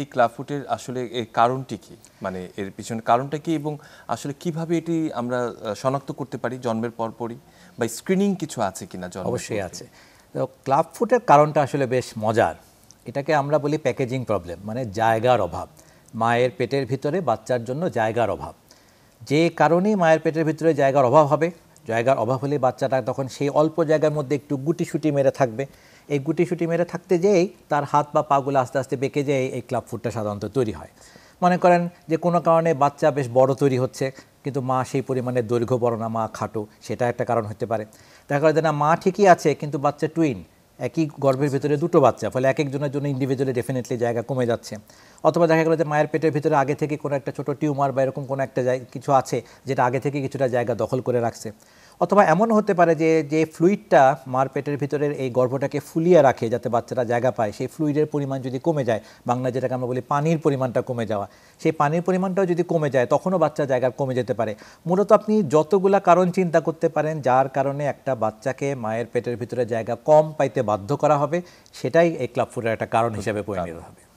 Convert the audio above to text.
এই ক্লাবফুটের আসলে এর কারণটি কি মানে এর পিছনে কারণটা কি এবং আসলে কিভাবে এটি আমরা শনাক্ত করতে পারি জন্মের পরপরই বা স্ক্রিনিং কিছু আছে কিনা জন্ম অবশ্যই আছে তো ক্লাব ফুটের কারণটা আসলে বেশ মজার এটাকে আমরা বলি প্যাকেজিং প্রবলেম মানে জায়গার অভাব মায়ের পেটের ভিতরে বাচ্চার জন্য জায়গার অভাব যে কারণেই মায়ের পেটের ভিতরে জায়গার অভাব হবে জায়গার অভাব হলে বাচ্চাটা তখন সেই অল্প জায়গার মধ্যে একটু গুটিসুটি মেরে থাকবে এই গুটিসুটি মেরে থাকতে যেয়েই তার হাত বা পাগুলো আস্তে আস্তে বেঁকে যেয়ে এই ক্লাব ফুটটা সাধারণত তৈরি হয় মনে করেন যে কোনো কারণে বাচ্চা বেশ বড় তৈরি হচ্ছে কিন্তু মা সেই পরিমাণে দৈর্ঘ্য বড় না মা খাটো সেটা একটা কারণ হতে পারে দেখা যায় যে না মা ঠিকই আছে কিন্তু বাচ্চা টুইন একই গর্ভের ভিতরে দুটো বাচ্চা ফলে এক একজনের জন্য ইন্ডিভিজুয়ালি ডেফিনেটলি জায়গা কমে যাচ্ছে অথবা দেখা গেলো যে মায়ের পেটের ভিতরে আগে থেকে কোনো একটা ছোটো টিউমার বা এরকম কোনো একটা কিছু আছে যেটা আগে থেকে কিছুটা জায়গা দখল করে রাখছে অথবা এমন হতে পারে যে যে ফ্লুইডটা মার পেটের ভিতরের এই গর্ভটাকে ফুলিয়ে রাখে যাতে বাচ্চারা জায়গা পায় সেই ফ্লুইডের পরিমাণ যদি কমে যায় বাংলা যেটাকে আমরা বলি পানির পরিমাণটা কমে যাওয়া সেই পানির পরিমাণটাও যদি কমে যায় তখনও বাচ্চা জায়গা কমে যেতে পারে মূলত আপনি যতগুলা কারণ চিন্তা করতে পারেন যার কারণে একটা বাচ্চাকে মায়ের পেটের ভিতরে জায়গা কম পাইতে বাধ্য করা হবে সেটাই এই ক্লাব ফুটের একটা কারণ হিসেবে পরিণত হবে